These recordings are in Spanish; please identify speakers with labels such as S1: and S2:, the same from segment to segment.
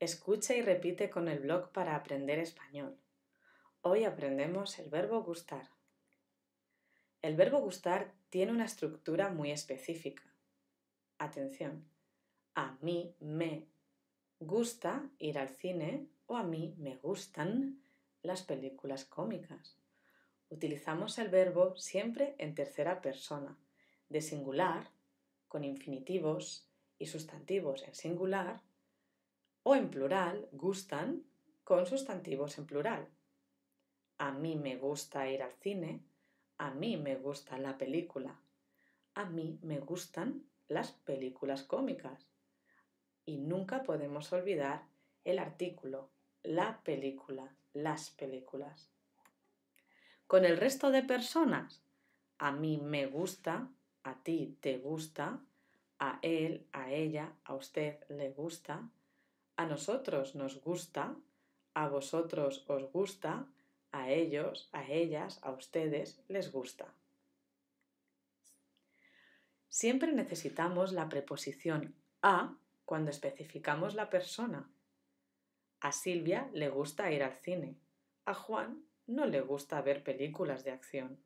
S1: Escucha y repite con el blog para aprender español. Hoy aprendemos el verbo gustar. El verbo gustar tiene una estructura muy específica. Atención, a mí me gusta ir al cine o a mí me gustan las películas cómicas. Utilizamos el verbo siempre en tercera persona, de singular, con infinitivos y sustantivos en singular o en plural, gustan, con sustantivos en plural. A mí me gusta ir al cine, a mí me gusta la película, a mí me gustan las películas cómicas. Y nunca podemos olvidar el artículo, la película, las películas. Con el resto de personas, a mí me gusta, a ti te gusta, a él, a ella, a usted le gusta, a nosotros nos gusta, a vosotros os gusta, a ellos, a ellas, a ustedes les gusta. Siempre necesitamos la preposición a cuando especificamos la persona. A Silvia le gusta ir al cine, a Juan no le gusta ver películas de acción.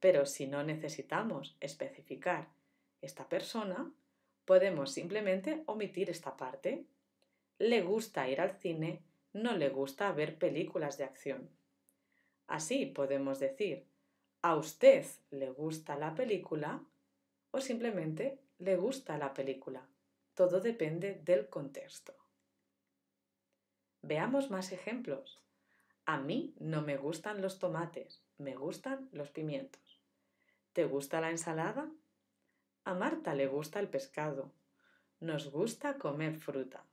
S1: Pero si no necesitamos especificar esta persona, podemos simplemente omitir esta parte le gusta ir al cine, no le gusta ver películas de acción. Así podemos decir, a usted le gusta la película o simplemente le gusta la película. Todo depende del contexto. Veamos más ejemplos. A mí no me gustan los tomates, me gustan los pimientos. ¿Te gusta la ensalada? A Marta le gusta el pescado. Nos gusta comer fruta.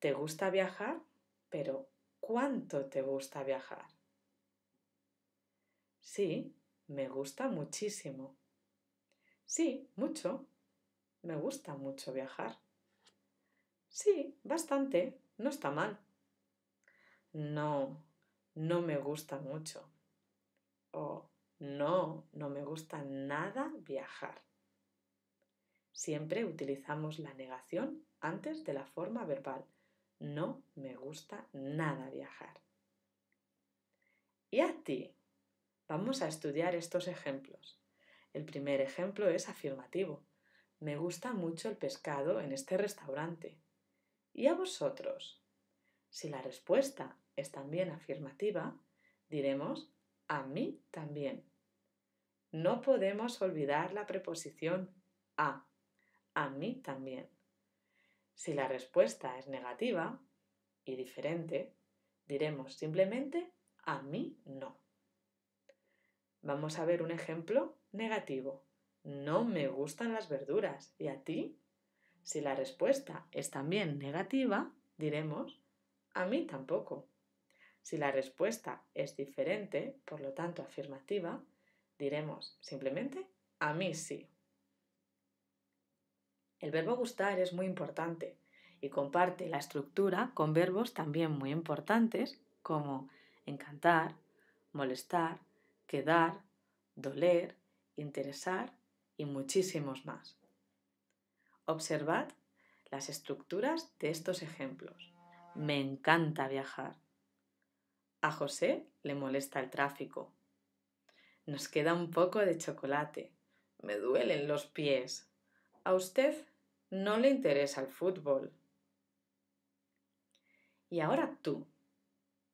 S1: ¿Te gusta viajar? Pero ¿cuánto te gusta viajar? Sí, me gusta muchísimo. Sí, mucho. Me gusta mucho viajar. Sí, bastante. No está mal. No, no me gusta mucho. O no, no me gusta nada viajar. Siempre utilizamos la negación antes de la forma verbal no me gusta nada viajar. ¿Y a ti? Vamos a estudiar estos ejemplos. El primer ejemplo es afirmativo. Me gusta mucho el pescado en este restaurante. ¿Y a vosotros? Si la respuesta es también afirmativa, diremos a mí también. No podemos olvidar la preposición a. A mí también. Si la respuesta es negativa y diferente, diremos simplemente a mí no. Vamos a ver un ejemplo negativo. No me gustan las verduras. ¿Y a ti? Si la respuesta es también negativa, diremos a mí tampoco. Si la respuesta es diferente, por lo tanto afirmativa, diremos simplemente a mí sí. El verbo gustar es muy importante y comparte la estructura con verbos también muy importantes como encantar, molestar, quedar, doler, interesar y muchísimos más. Observad las estructuras de estos ejemplos. Me encanta viajar. A José le molesta el tráfico. Nos queda un poco de chocolate. Me duelen los pies. A usted no le interesa el fútbol. Y ahora tú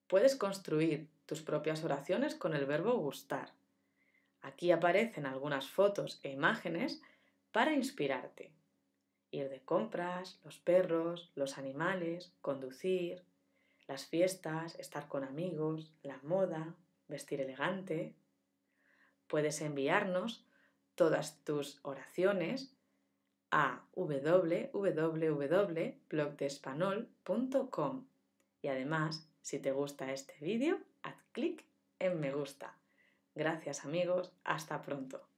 S1: puedes construir tus propias oraciones con el verbo gustar. Aquí aparecen algunas fotos e imágenes para inspirarte. Ir de compras, los perros, los animales, conducir, las fiestas, estar con amigos, la moda, vestir elegante. Puedes enviarnos todas tus oraciones a www.blogdespanol.com. Y además, si te gusta este vídeo, haz clic en me gusta. Gracias amigos, hasta pronto.